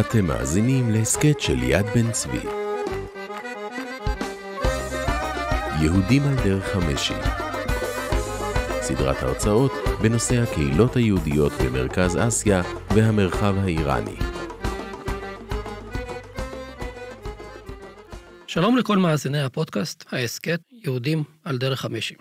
אתם מאזינים להסכת של יד בן צבי. יהודים על דרך המשי. סדרת הרצאות בנושא הקהילות היהודיות במרכז אסיה והמרחב האיראני. שלום לכל מאזיני הפודקאסט, ההסכת יהודים על דרך המשי.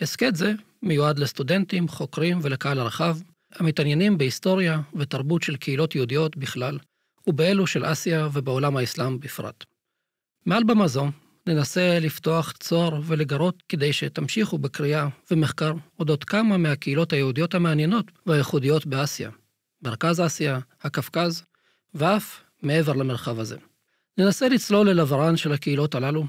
הסכת זה מיועד לסטודנטים, חוקרים ולקהל הרחב המתעניינים בהיסטוריה ותרבות של קהילות יהודיות בכלל, ובאלו של אסיה ובעולם האסלאם בפרט. מעל במה זו, ננסה לפתוח צוהר ולגרות כדי שתמשיכו בקריאה ומחקר אודות כמה מהקהילות היהודיות המעניינות והייחודיות באסיה, מרכז אסיה, הקפקז, ואף מעבר למרחב הזה. ננסה לצלול אל עברן של הקהילות הללו,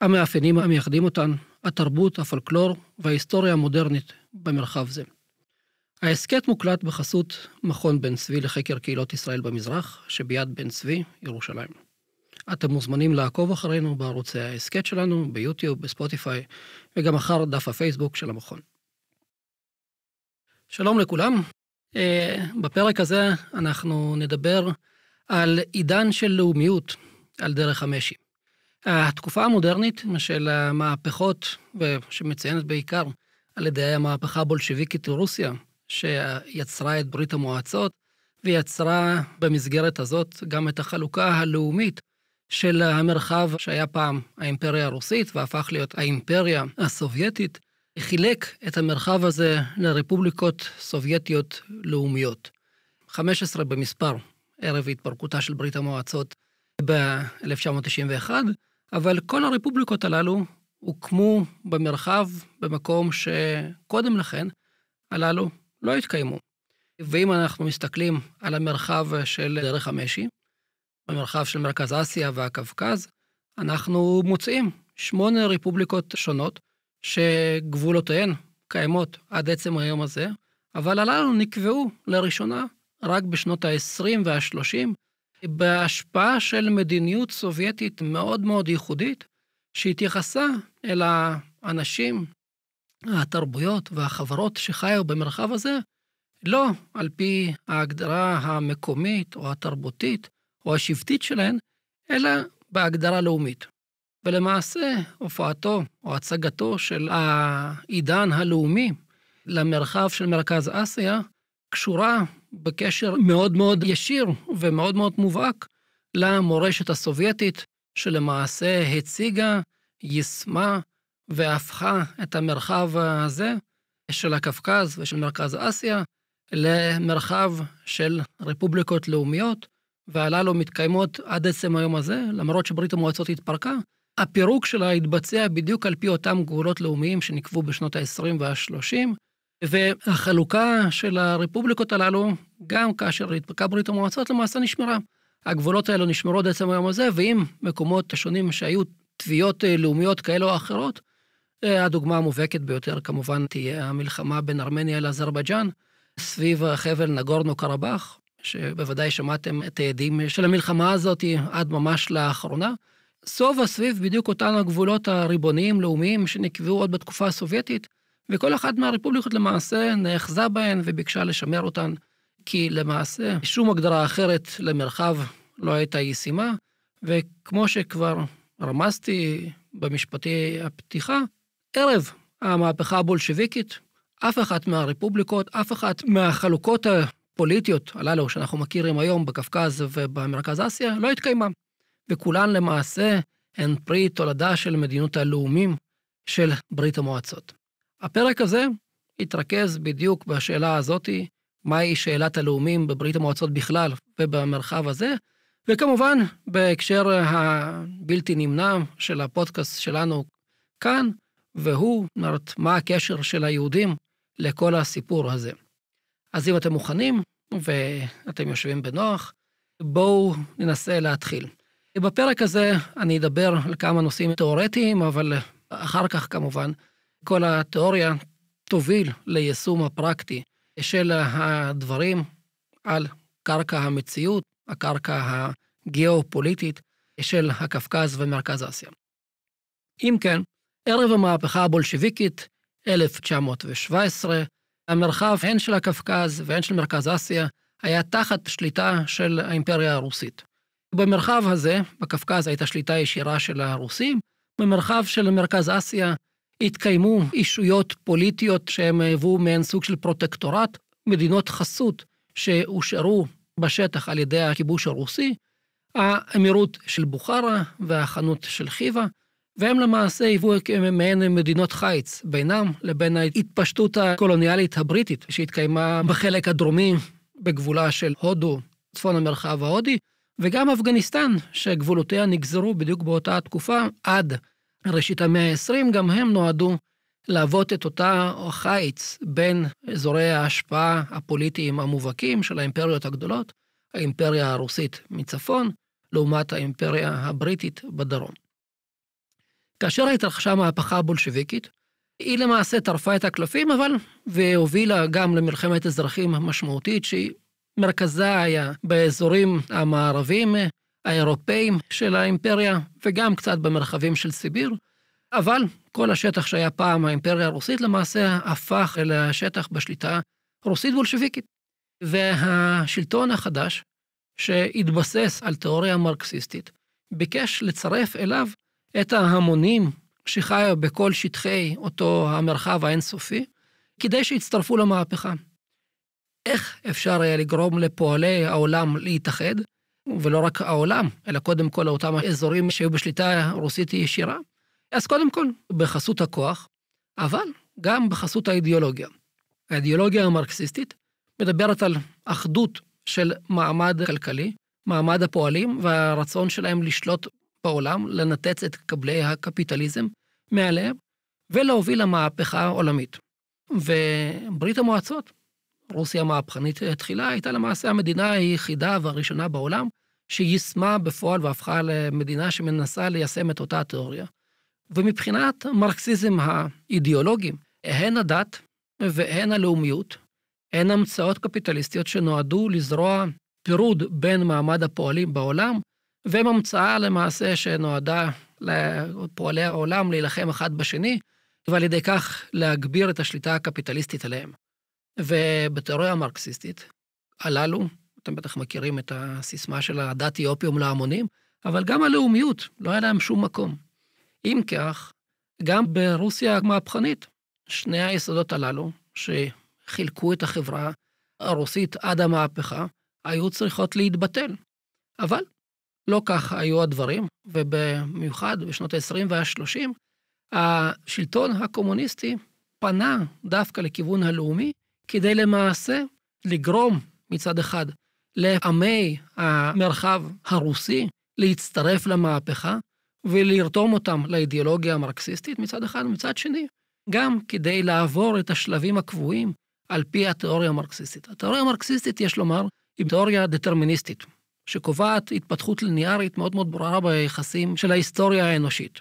המאפיינים המייחדים אותן, התרבות, הפולקלור וההיסטוריה המודרנית במרחב זה. ההסכת מוקלט בחסות מכון בן צבי לחקר קהילות ישראל במזרח, שביד בן צבי, ירושלים. אתם מוזמנים לעקוב אחרינו בערוצי ההסכת שלנו, ביוטיוב, בספוטיפיי, וגם אחר דף הפייסבוק של המכון. שלום לכולם. אה, בפרק הזה אנחנו נדבר על עידן של לאומיות על דרך המשי. התקופה המודרנית של המהפכות, שמציינת בעיקר על ידי המהפכה הבולשביקית לרוסיה, שיצרה את ברית המועצות, ויצרה במסגרת הזאת גם את החלוקה הלאומית של המרחב שהיה פעם האימפריה הרוסית והפך להיות האימפריה הסובייטית, חילק את המרחב הזה לרפובליקות סובייטיות לאומיות. 15 במספר, ערב התפרקותה של ברית המועצות ב-1991, אבל כל הרפובליקות הללו הוקמו במרחב, במקום שקודם לכן הללו לא התקיימו. ואם אנחנו מסתכלים על המרחב של דרך המשי, המרחב של מרכז אסיה והקווקז, אנחנו מוצאים שמונה רפובליקות שונות שגבולותיהן קיימות עד עצם היום הזה, אבל הללו נקבעו לראשונה רק בשנות ה-20 וה-30, בהשפעה של מדיניות סובייטית מאוד מאוד ייחודית, שהתייחסה אל האנשים התרבויות והחברות שחיו במרחב הזה, לא על פי ההגדרה המקומית או התרבותית או השבטית שלהן, אלא בהגדרה לאומית. ולמעשה, הופעתו או הצגתו של העידן הלאומי למרחב של מרכז אסיה קשורה בקשר מאוד מאוד ישיר ומאוד מאוד מובהק למורשת הסובייטית, שלמעשה הציגה, יישמה והפכה את המרחב הזה של הקווקז ושל מרכז אסיה למרחב של רפובליקות לאומיות, והללו מתקיימות עד עצם היום הזה, למרות שברית המועצות התפרקה, הפירוק שלה התבצע בדיוק על פי אותם גבולות לאומיים שנקבעו בשנות ה-20 וה-30, והחלוקה של הרפובליקות הללו, גם כאשר התפרקה ברית המועצות, למעשה נשמרה. הגבולות האלו נשמרו עד עצם היום הזה, ואם מקומות שונים שהיו תביעות אה, לאומיות כאלה או אחרות, הדוגמה המובהקת ביותר כמובן תהיה המלחמה בין ארמניה לאזרבייג'אן, סביב החבל נגורנו קרבאח, שבוודאי שמעתם את העדים של המלחמה הזאת עד ממש לאחרונה. סוב הסביב בדיוק אותם הגבולות הריבוניים-לאומיים שנקבעו עוד בתקופה הסובייטית, וכל אחת מהרפובליקות למעשה נאחזה בהן וביקשה לשמר אותן, כי למעשה שום הגדרה אחרת למרחב לא הייתה ישימה, וכמו שכבר רמזתי במשפטי הפתיחה, ערב המהפכה הבולשביקית, אף אחת מהרפובליקות, אף אחת מהחלוקות הפוליטיות הללו שאנחנו מכירים היום בקפקז ובמרכז אסיה, לא התקיימה. וכולן למעשה הן פרי תולדה של מדינות הלאומים של ברית המועצות. הפרק הזה התרכז בדיוק בשאלה הזאתי, מהי שאלת הלאומים בברית המועצות בכלל ובמרחב הזה, וכמובן, בהקשר הבלתי נמנע של הפודקאסט שלנו כאן, והוא, זאת אומרת, מה הקשר של היהודים לכל הסיפור הזה. אז אם אתם מוכנים, ואתם יושבים בנוח, בואו ננסה להתחיל. בפרק הזה אני אדבר על כמה נושאים תיאורטיים, אבל אחר כך כמובן, כל התיאוריה תוביל ליישום הפרקטי של הדברים על קרקע המציאות, הקרקע הגיאופוליטית של הקפקז ומרכז אסיה. אם כן, ערב המהפכה הבולשביקית, 1917, המרחב הן של הקווקז והן של מרכז אסיה היה תחת שליטה של האימפריה הרוסית. במרחב הזה, בקווקז הייתה שליטה ישירה של הרוסים, במרחב של מרכז אסיה התקיימו אישויות פוליטיות שהם היוו מעין סוג של פרוטקטורט, מדינות חסות שהושארו בשטח על ידי הכיבוש הרוסי, האמירות של בוכרה והחנות של חיווה, והם למעשה היוו מעין מדינות חיץ בינם לבין ההתפשטות הקולוניאלית הבריטית שהתקיימה בחלק הדרומי בגבולה של הודו, צפון המרחב ההודי, וגם אפגניסטן, שגבולותיה נגזרו בדיוק באותה התקופה עד ראשית המאה ה-20, גם הם נועדו להוות את אותה חיץ בין אזורי ההשפעה הפוליטיים המובהקים של האימפריות הגדולות, האימפריה הרוסית מצפון, לעומת האימפריה הבריטית בדרום. כאשר התרחשה המהפכה הבולשביקית, היא למעשה טרפה את הקלפים, אבל, והובילה גם למלחמת אזרחים משמעותית, שמרכזה היה באזורים המערביים, האירופאים של האימפריה, וגם קצת במרחבים של סיביר. אבל כל השטח שהיה פעם האימפריה הרוסית למעשה הפך אל השטח בשליטה רוסית בולשביקית. והשלטון החדש, שהתבסס על תיאוריה מרקסיסטית, ביקש לצרף אליו את ההמונים שחיו בכל שטחי אותו המרחב האינסופי, כדי שיצטרפו למהפכה. איך אפשר היה לגרום לפועלי העולם להתאחד, ולא רק העולם, אלא קודם כל אותם האזורים שהיו בשליטה רוסית ישירה? אז קודם כל, בחסות הכוח, אבל גם בחסות האידיאולוגיה. האידיאולוגיה המרקסיסטית מדברת על אחדות של מעמד כלכלי, מעמד הפועלים והרצון שלהם לשלוט בעולם לנתץ את קבלי הקפיטליזם מעליהם ולהוביל למהפכה העולמית. וברית המועצות, רוסיה המהפכנית תחילה, הייתה למעשה המדינה היחידה והראשונה בעולם שיישמה בפועל והפכה למדינה שמנסה ליישם את אותה התיאוריה. ומבחינת מרקסיזם האידיאולוגי, הן הדת והן הלאומיות, הן המצאות קפיטליסטיות שנועדו לזרוע פירוד בין מעמד הפועלים בעולם וממצאה למעשה שנועדה לפועלי העולם להילחם אחד בשני, ועל ידי כך להגביר את השליטה הקפיטליסטית עליהם. ובתיאוריה המרקסיסטית, הללו, אתם בטח מכירים את הסיסמה של הדת היא אופיום להמונים, אבל גם הלאומיות, לא היה להם שום מקום. אם כך, גם ברוסיה המהפכנית, שני היסודות הללו, שחילקו את החברה הרוסית עד המהפכה, היו צריכות להתבטל. אבל לא כך היו הדברים, ובמיוחד בשנות ה-20 וה-30, השלטון הקומוניסטי פנה דווקא לכיוון הלאומי, כדי למעשה לגרום מצד אחד לעמי המרחב הרוסי להצטרף למהפכה ולרתום אותם לאידיאולוגיה המרקסיסטית מצד אחד, ומצד שני, גם כדי לעבור את השלבים הקבועים על פי התיאוריה המרקסיסטית. התיאוריה המרקסיסטית, יש לומר, היא תיאוריה דטרמיניסטית. שקובעת התפתחות ליניארית מאוד מאוד ברורה ביחסים של ההיסטוריה האנושית.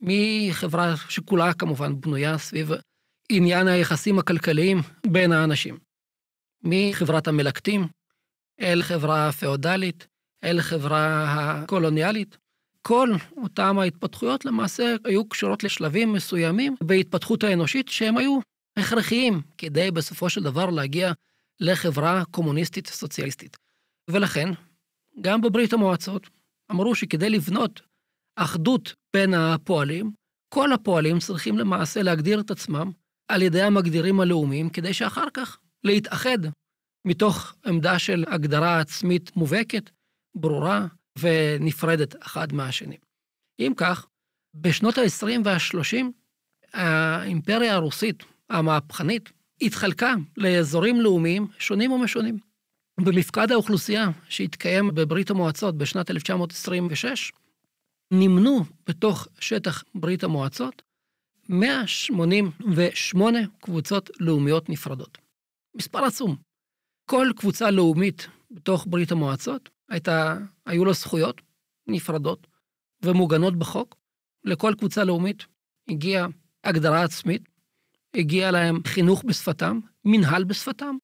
מחברה שכולה כמובן בנויה סביב עניין היחסים הכלכליים בין האנשים. מחברת המלקטים אל חברה הפאודלית, אל חברה הקולוניאלית. כל אותן ההתפתחויות למעשה היו קשורות לשלבים מסוימים בהתפתחות האנושית שהם היו הכרחיים כדי בסופו של דבר להגיע לחברה קומוניסטית סוציאליסטית. ולכן, גם בברית המועצות, אמרו שכדי לבנות אחדות בין הפועלים, כל הפועלים צריכים למעשה להגדיר את עצמם על ידי המגדירים הלאומיים, כדי שאחר כך להתאחד מתוך עמדה של הגדרה עצמית מובהקת, ברורה ונפרדת אחד מהשני. אם כך, בשנות ה-20 וה-30, האימפריה הרוסית המהפכנית התחלקה לאזורים לאומיים שונים ומשונים. במפקד האוכלוסייה שהתקיים בברית המועצות בשנת 1926, נמנו בתוך שטח ברית המועצות 188 קבוצות לאומיות נפרדות. מספר עצום. כל קבוצה לאומית בתוך ברית המועצות הייתה, היו לה זכויות נפרדות ומוגנות בחוק. לכל קבוצה לאומית הגיעה הגדרה עצמית, הגיע להם חינוך בשפתם, מנהל בשפתם,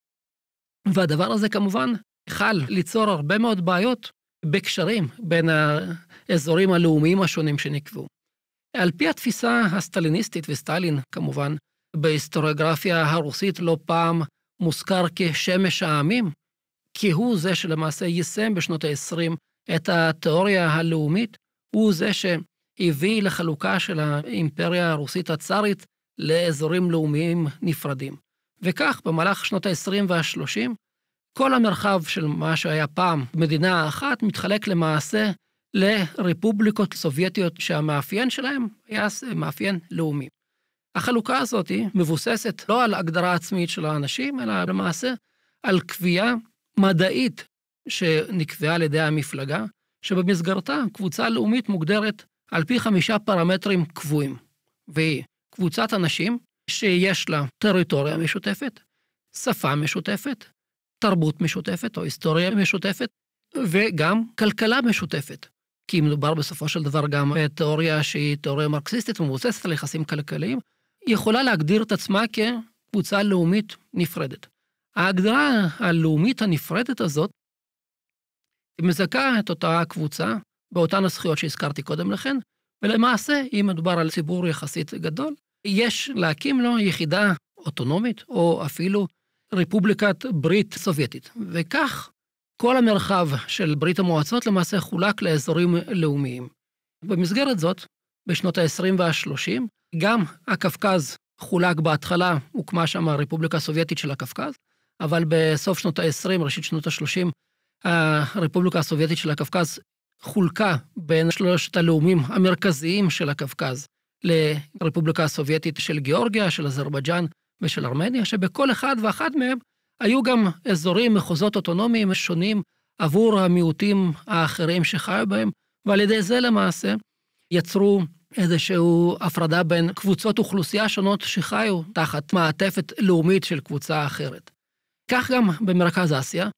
והדבר הזה כמובן חל ליצור הרבה מאוד בעיות בקשרים בין האזורים הלאומיים השונים שנקבעו. על פי התפיסה הסטליניסטית, וסטלין כמובן, בהיסטוריוגרפיה הרוסית לא פעם מוזכר כשמש העמים, כי הוא זה שלמעשה יישם בשנות ה-20 את התיאוריה הלאומית, הוא זה שהביא לחלוקה של האימפריה הרוסית הצארית לאזורים לאומיים נפרדים. וכך, במהלך שנות ה-20 וה-30, כל המרחב של מה שהיה פעם מדינה אחת מתחלק למעשה לרפובליקות סובייטיות שהמאפיין שלהן היה מאפיין לאומי. החלוקה הזאת מבוססת לא על הגדרה עצמית של האנשים, אלא למעשה על קביעה מדעית שנקבעה על ידי המפלגה, שבמסגרתה קבוצה לאומית מוגדרת על פי חמישה פרמטרים קבועים, והיא קבוצת אנשים שיש לה טריטוריה משותפת, שפה משותפת, תרבות משותפת או היסטוריה משותפת, וגם כלכלה משותפת. כי מדובר בסופו של דבר גם בתיאוריה שהיא תיאוריה מרקסיסטית ומבוססת על יחסים כלכליים, יכולה להגדיר את עצמה כקבוצה לאומית נפרדת. ההגדרה הלאומית הנפרדת הזאת מזכה את אותה קבוצה באותן הזכויות שהזכרתי קודם לכן, ולמעשה, אם מדובר על ציבור יחסית גדול, יש להקים לו יחידה אוטונומית, או אפילו רפובליקת ברית סובייטית. וכך כל המרחב של ברית המועצות למעשה חולק לאזורים לאומיים. במסגרת זאת, בשנות ה-20 וה-30, גם הקווקז חולק בהתחלה, הוקמה שם הרפובליקה הסובייטית של הקווקז, אבל בסוף שנות ה-20, ראשית שנות ה-30, הרפובליקה הסובייטית של הקווקז חולקה בין שלושת הלאומים המרכזיים של הקווקז, לרפובליקה הסובייטית של גיאורגיה, של אזרבייג'אן ושל ארמניה, שבכל אחד ואחת מהם היו גם אזורים, מחוזות אוטונומיים שונים עבור המיעוטים האחרים שחיו בהם, ועל ידי זה למעשה יצרו איזושהי הפרדה בין קבוצות אוכלוסייה שונות שחיו תחת מעטפת לאומית של קבוצה אחרת. כך גם במרכז אסיה,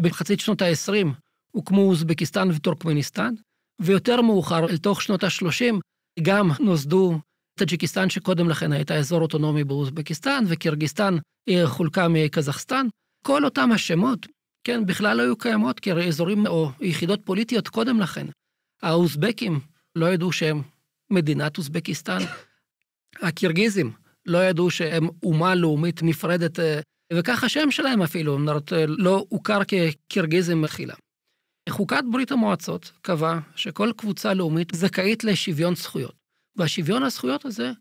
במחצית שנות ה-20 הוקמו אוזבקיסטן וטורקמניסטן, ויותר מאוחר, אל תוך שנות ה-30, גם נוסדו טאג'יקיסטן, שקודם לכן הייתה אזור אוטונומי באוזבקיסטן, וקירגיסטן אה, חולקה מקזחסטן. כל אותם השמות, כן, בכלל לא היו קיימות כי הרי אזורים או יחידות פוליטיות קודם לכן. האוזבקים לא ידעו שהם מדינת אוזבקיסטן. הקירגיזים לא ידעו שהם אומה לאומית נפרדת, אה, וכך השם שלהם אפילו, זאת אומרת, אה, לא הוכר כקירגיזם מחילה. חוקת ברית המועצות קבעה שכל קבוצה לאומית זכאית לשוויון זכויות, והשוויון הזכויות הזה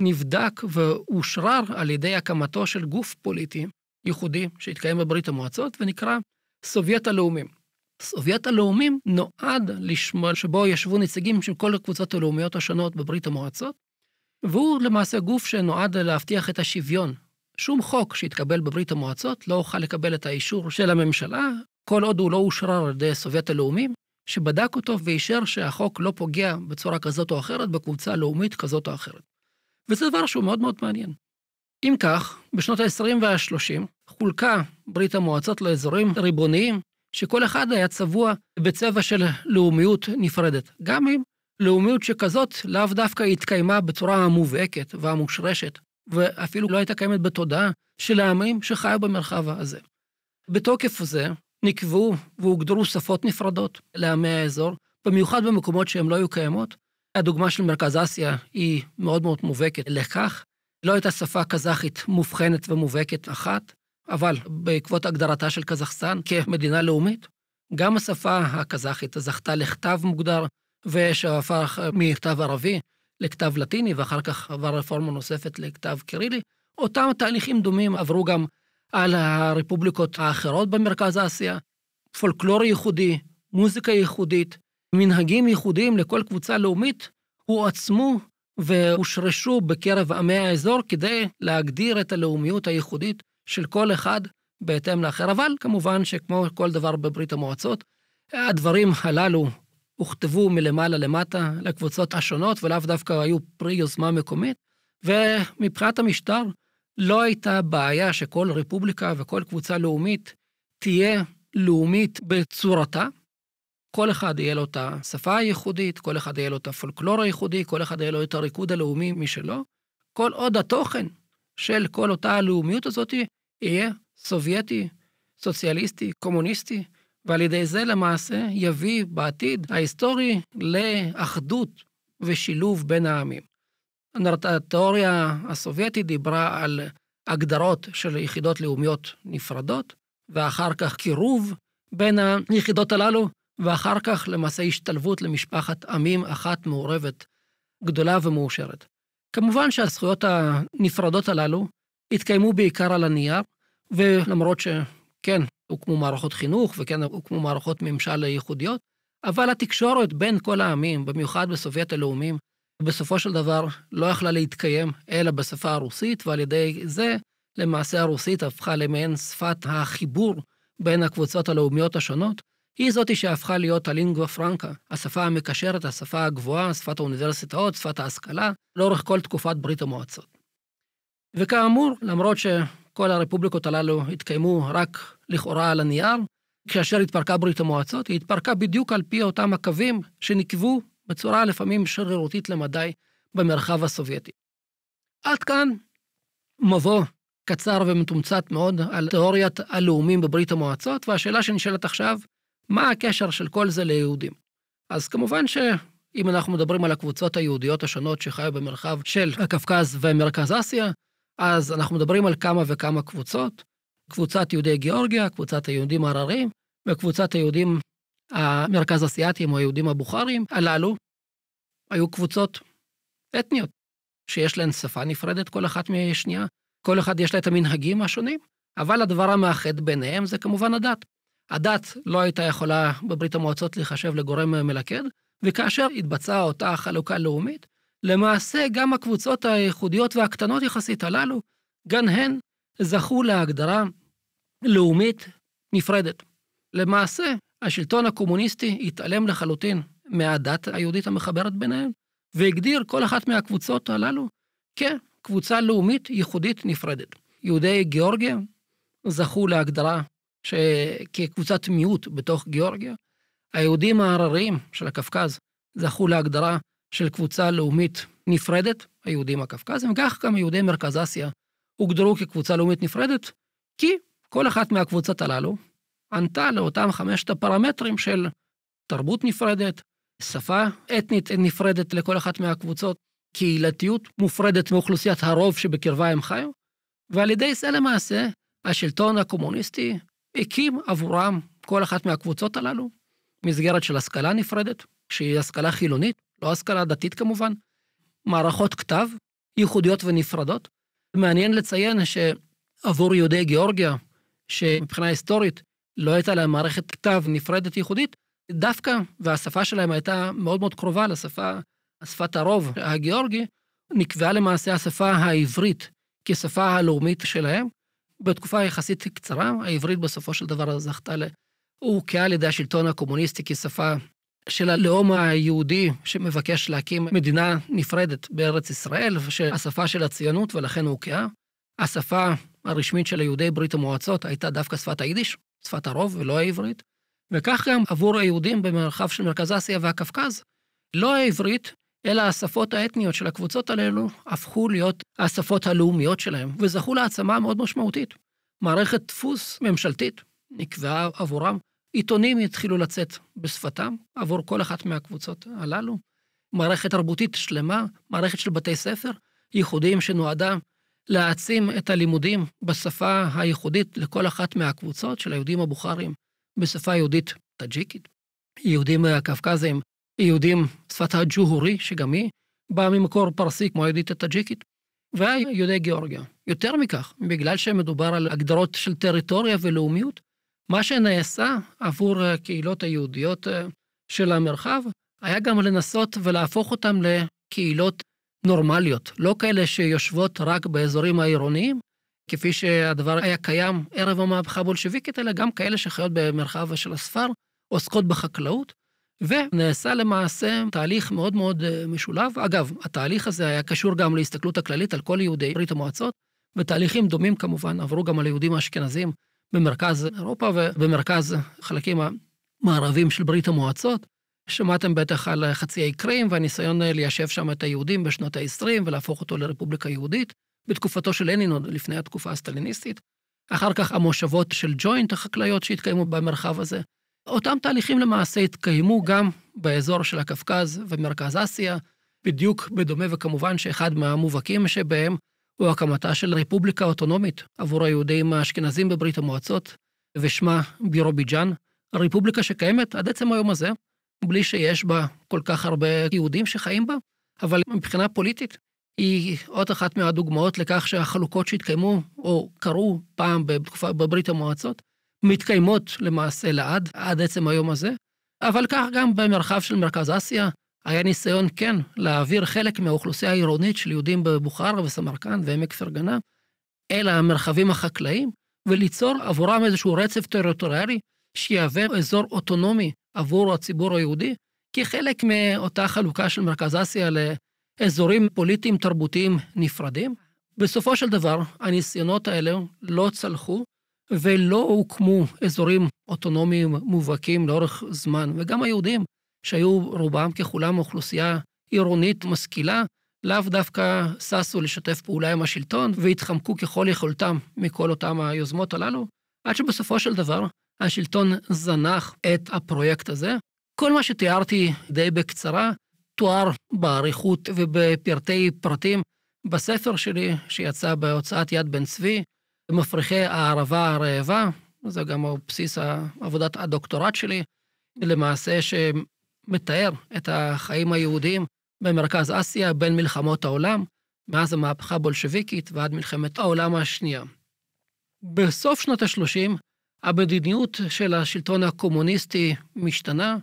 נבדק ואושרר על ידי הקמתו של גוף פוליטי ייחודי שהתקיים בברית המועצות ונקרא סובייט הלאומים. סובייט הלאומים נועד לשמור שבו ישבו נציגים של כל הקבוצות הלאומיות השונות בברית המועצות, והוא למעשה גוף שנועד להבטיח את השוויון. שום חוק שהתקבל בברית המועצות לא אוכל לקבל את האישור של הממשלה, כל עוד הוא לא אושרר על ידי סובייט הלאומים, שבדק אותו ואישר שהחוק לא פוגע בצורה כזאת או אחרת בקבוצה לאומית כזאת או אחרת. וזה דבר שהוא מאוד מאוד מעניין. אם כך, בשנות ה-20 וה-30 חולקה ברית המועצות לאזורים ריבוניים, שכל אחד היה צבוע בצבע של לאומיות נפרדת, גם אם לאומיות שכזאת לאו דווקא התקיימה בצורה המובהקת והמושרשת, ואפילו לא הייתה קיימת בתודעה של העמים שחיו במרחב הזה. בתוקף זה, נקבעו והוגדרו שפות נפרדות לעמי האזור, במיוחד במקומות שהן לא היו קיימות. הדוגמה של מרכז אסיה היא מאוד מאוד מובהקת לכך. לא הייתה שפה קזחית מובחנת ומובהקת אחת, אבל בעקבות הגדרתה של קזחסטן כמדינה לאומית, גם השפה הקזחית זכתה לכתב מוגדר, ושהפך מכתב ערבי לכתב לטיני, ואחר כך עבר רפורמה נוספת לכתב קרילי. אותם תהליכים דומים עברו גם על הרפובליקות האחרות במרכז אסיה, פולקלור ייחודי, מוזיקה ייחודית, מנהגים ייחודיים לכל קבוצה לאומית, הועצמו והושרשו בקרב עמי האזור כדי להגדיר את הלאומיות הייחודית של כל אחד בהתאם לאחר. אבל כמובן שכמו כל דבר בברית המועצות, הדברים הללו הוכתבו מלמעלה למטה לקבוצות השונות, ולאו דווקא היו פרי יוזמה מקומית. ומבחינת המשטר, לא הייתה בעיה שכל רפובליקה וכל קבוצה לאומית תהיה לאומית בצורתה. כל אחד יהיה לו את השפה הייחודית, כל אחד יהיה לו את הפולקלור הייחודי, כל אחד יהיה לו את הריקוד הלאומי משלו. כל עוד התוכן של כל אותה הלאומיות הזאת יהיה סובייטי, סוציאליסטי, קומוניסטי, ועל ידי זה למעשה יביא בעתיד ההיסטורי לאחדות ושילוב בין העמים. התיאוריה הסובייטית דיברה על הגדרות של יחידות לאומיות נפרדות, ואחר כך קירוב בין היחידות הללו, ואחר כך למעשה השתלבות למשפחת עמים אחת מעורבת, גדולה ומאושרת. כמובן שהזכויות הנפרדות הללו התקיימו בעיקר על הנייר, ולמרות שכן, הוקמו מערכות חינוך וכן הוקמו מערכות ממשל ייחודיות, אבל התקשורת בין כל העמים, במיוחד בסובייט הלאומים, ובסופו של דבר לא יכלה להתקיים אלא בשפה הרוסית, ועל ידי זה למעשה הרוסית הפכה למעין שפת החיבור בין הקבוצות הלאומיות השונות, היא זאתי שהפכה להיות הלינגווה פרנקה, השפה המקשרת, השפה הגבוהה, שפת האוניברסיטאות, שפת ההשכלה, לאורך כל תקופת ברית המועצות. וכאמור, למרות שכל הרפובליקות הללו התקיימו רק לכאורה על הנייר, כאשר התפרקה ברית המועצות, היא התפרקה בדיוק על פי אותם הקווים שנקבו בצורה לפעמים שרירותית למדי במרחב הסובייטי. עד כאן מבוא קצר ומתומצת מאוד על תיאוריית הלאומים בברית המועצות, והשאלה שנשאלת עכשיו, מה הקשר של כל זה ליהודים? אז כמובן שאם אנחנו מדברים על הקבוצות היהודיות השונות שחיו במרחב של הקווקז ומרכז אסיה, אז אנחנו מדברים על כמה וכמה קבוצות, קבוצת יהודי גיאורגיה, קבוצת היהודים הררים וקבוצת היהודים המרכז אסיאתיים או היהודים הבוכרים הללו, היו קבוצות אתניות, שיש להן שפה נפרדת כל אחת משנייה, כל אחד יש לה את המנהגים השונים, אבל הדבר המאחד ביניהם זה כמובן הדת. הדת לא הייתה יכולה בברית המועצות להיחשב לגורם מלכד, וכאשר התבצעה אותה חלוקה לאומית, למעשה גם הקבוצות הייחודיות והקטנות יחסית הללו, גם הן זכו להגדרה לאומית נפרדת. למעשה, השלטון הקומוניסטי התעלם לחלוטין מהדת היהודית המחברת ביניהם, והגדיר כל אחת מהקבוצות הללו כקבוצה לאומית ייחודית נפרדת. יהודי גיאורגיה זכו להגדרה ש... כקבוצת מיעוט בתוך גיאורגיה. היהודים ההרריים של הקווקז זכו להגדרה של קבוצה לאומית נפרדת, היהודים הקווקזים, כך גם יהודי מרכז אסיה הוגדרו כקבוצה לאומית נפרדת, כי כל אחת מהקבוצות הללו ענתה לאותם חמשת הפרמטרים של תרבות נפרדת, שפה אתנית נפרדת לכל אחת מהקבוצות, קהילתיות מופרדת מאוכלוסיית הרוב שבקרבה הם חיו, ועל ידי זה למעשה השלטון הקומוניסטי הקים עבורם, כל אחת מהקבוצות הללו, מסגרת של השכלה נפרדת, שהיא השכלה חילונית, לא השכלה דתית כמובן, מערכות כתב ייחודיות ונפרדות. מעניין לציין שעבור יהודי גיאורגיה, שמבחינה היסטורית לא הייתה להם מערכת כתב נפרדת ייחודית, דווקא, והשפה שלהם הייתה מאוד מאוד קרובה לשפה, שפת הרוב הגיאורגי, נקבעה למעשה השפה העברית כשפה הלאומית שלהם. בתקופה יחסית קצרה, העברית בסופו של דבר זכתה ל... הוא הוקעה על ידי השלטון הקומוניסטי כשפה של הלאום היהודי שמבקש להקים מדינה נפרדת בארץ ישראל, שהשפה של הציונות ולכן הוא הוקעה. השפה הרשמית של היהודי ברית המועצות הייתה דווקא שפת היידיש, שפת הרוב ולא העברית, וכך גם עבור היהודים במרחב של מרכז אסיה והקווקז, לא העברית, אלא השפות האתניות של הקבוצות הללו הפכו להיות השפות הלאומיות שלהם, וזכו להעצמה מאוד משמעותית. מערכת דפוס ממשלתית נקבעה עבורם, עיתונים התחילו לצאת בשפתם עבור כל אחת מהקבוצות הללו, מערכת תרבותית שלמה, מערכת של בתי ספר ייחודיים שנועדה להעצים את הלימודים בשפה הייחודית לכל אחת מהקבוצות של היהודים הבוכרים, בשפה יהודית טאג'יקית, יהודים אה, קווקזים, יהודים שפת הג'והורי, שגם היא באה ממקור פרסי כמו היהודית הטאג'יקית, והיהודי גיאורגיה. יותר מכך, בגלל שמדובר על הגדרות של טריטוריה ולאומיות, מה שנעשה עבור הקהילות היהודיות אה, של המרחב, היה גם לנסות ולהפוך אותם לקהילות נורמליות, לא כאלה שיושבות רק באזורים העירוניים, כפי שהדבר היה קיים ערב המהפכה הבולשוויקית, אלא גם כאלה שחיות במרחב של הספר, עוסקות בחקלאות, ונעשה למעשה תהליך מאוד מאוד אה, משולב. אגב, התהליך הזה היה קשור גם להסתכלות הכללית על כל יהודי ברית המועצות, ותהליכים דומים כמובן עברו גם על היהודים האשכנזים במרכז אירופה ובמרכז חלקים המערבים של ברית המועצות. שמעתם בטח על חצי האי קרים והניסיון אה, ליישב שם את היהודים בשנות ה-20 ולהפוך אותו לרפובליקה יהודית, בתקופתו של לנין, עוד לפני התקופה הסטליניסטית. אחר כך המושבות של ג'וינט החקלאיות שהתקיימו במרחב הזה. אותם תהליכים למעשה התקיימו גם באזור של הקווקז ומרכז אסיה, בדיוק בדומה וכמובן שאחד מהמובהקים שבהם הוא הקמתה של רפובליקה אוטונומית עבור היהודים האשכנזים בברית המועצות, ושמה בירוביג'אן, רפובליקה שקיימת עד עצם היום הזה, בלי שיש בה כל כך הרבה יהודים שחיים בה, אבל מבחינה פוליטית היא עוד אחת מהדוגמאות לכך שהחלוקות שהתקיימו או קרו פעם בתקופה בברית המועצות, מתקיימות למעשה לעד, עד עצם היום הזה. אבל כך גם במרחב של מרכז אסיה, היה ניסיון כן להעביר חלק מהאוכלוסייה העירונית של יהודים בבוכרה וסמרקנד ועמק פרגנה אל המרחבים החקלאיים, וליצור עבורם איזשהו רצף טריטוריאלי שיהווה אזור אוטונומי עבור הציבור היהודי, כחלק מאותה חלוקה של מרכז אסיה לאזורים פוליטיים תרבותיים נפרדים. בסופו של דבר, הניסיונות האלה לא צלחו ולא הוקמו אזורים אוטונומיים מובהקים לאורך זמן, וגם היהודים, שהיו רובם ככולם אוכלוסייה עירונית משכילה, לאו דווקא ששו לשתף פעולה עם השלטון והתחמקו ככל יכולתם מכל אותם היוזמות הללו, עד שבסופו של דבר השלטון זנח את הפרויקט הזה. כל מה שתיארתי די בקצרה תואר באריכות ובפרטי פרטים בספר שלי, שיצא בהוצאת יד בן צבי, מפריחי הערבה הרעבה, זה גם בסיס עבודת הדוקטורט שלי, למעשה שמתאר את החיים היהודיים במרכז אסיה בין מלחמות העולם, מאז המהפכה הבולשביקית ועד מלחמת העולם השנייה. בסוף שנות ה-30 המדיניות של השלטון הקומוניסטי משתנה,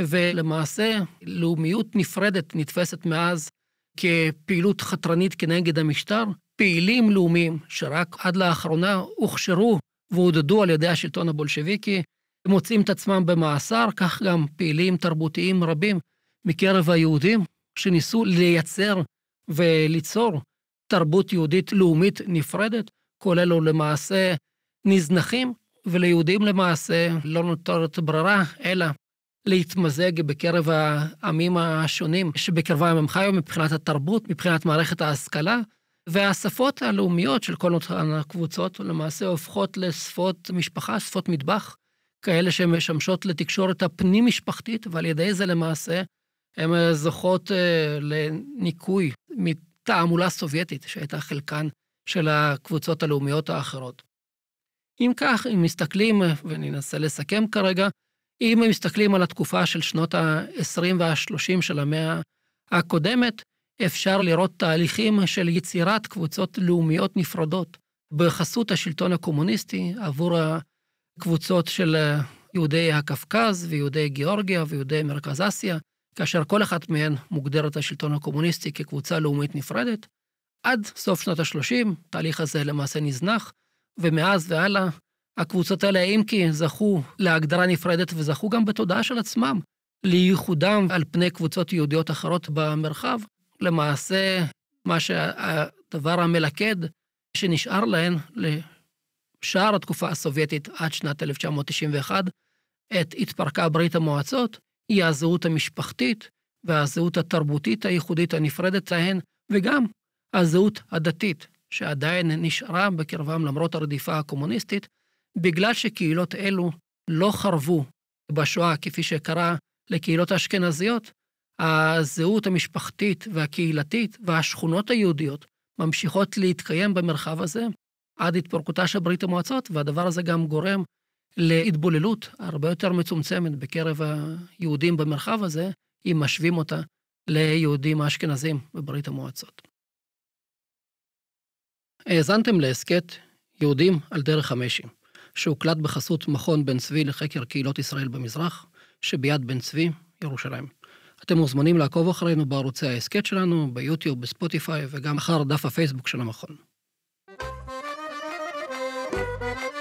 ולמעשה לאומיות נפרדת נתפסת מאז כפעילות חתרנית כנגד המשטר. פעילים לאומיים שרק עד לאחרונה הוכשרו ועודדו על ידי השלטון הבולשביקי, מוצאים את עצמם במאסר, כך גם פעילים תרבותיים רבים מקרב היהודים שניסו לייצר וליצור תרבות יהודית לאומית נפרדת, כולל למעשה נזנחים וליהודים למעשה לא נותרת ברירה, אלא להתמזג בקרב העמים השונים שבקרבם הם חיו מבחינת התרבות, מבחינת מערכת ההשכלה, והשפות הלאומיות של כל אותן הקבוצות למעשה הופכות לשפות משפחה, שפות מטבח, כאלה שמשמשות לתקשורת הפנים-משפחתית, ועל ידי זה למעשה הן זוכות אה, לניקוי מתעמולה סובייטית, שהייתה חלקן של הקבוצות הלאומיות האחרות. אם כך, אם מסתכלים, ואני אנסה לסכם כרגע, אם מסתכלים על התקופה של שנות ה-20 וה-30 של המאה הקודמת, אפשר לראות תהליכים של יצירת קבוצות לאומיות נפרדות בחסות השלטון הקומוניסטי עבור הקבוצות של יהודי הקווקז ויהודי גיאורגיה ויהודי מרכז אסיה, כאשר כל אחת מהן מוגדרת השלטון הקומוניסטי כקבוצה לאומית נפרדת. עד סוף שנות ה-30, התהליך הזה למעשה נזנח, ומאז והלאה, הקבוצות האלה, אם כי זכו להגדרה נפרדת וזכו גם בתודעה של עצמם לייחודם על פני קבוצות יהודיות אחרות במרחב, למעשה, מה שהדבר המלכד שנשאר להן לשאר התקופה הסובייטית עד שנת 1991, את התפרקה ברית המועצות, היא הזהות המשפחתית והזהות התרבותית הייחודית הנפרדת להן, וגם הזהות הדתית. שעדיין נשארה בקרבם למרות הרדיפה הקומוניסטית, בגלל שקהילות אלו לא חרבו בשואה כפי שקרה לקהילות האשכנזיות, הזהות המשפחתית והקהילתית והשכונות היהודיות ממשיכות להתקיים במרחב הזה עד התפרקותה של ברית המועצות, והדבר הזה גם גורם להתבוללות הרבה יותר מצומצמת בקרב היהודים במרחב הזה, אם משווים אותה ליהודים האשכנזים בברית המועצות. האזנתם להסכת יהודים על דרך המשי, שהוקלט בחסות מכון בן צבי לחקר קהילות ישראל במזרח, שביד בן צבי, ירושלים. אתם מוזמנים לעקוב אחרינו בערוצי ההסכת שלנו, ביוטיוב, בספוטיפיי וגם אחר דף הפייסבוק של המכון. thank you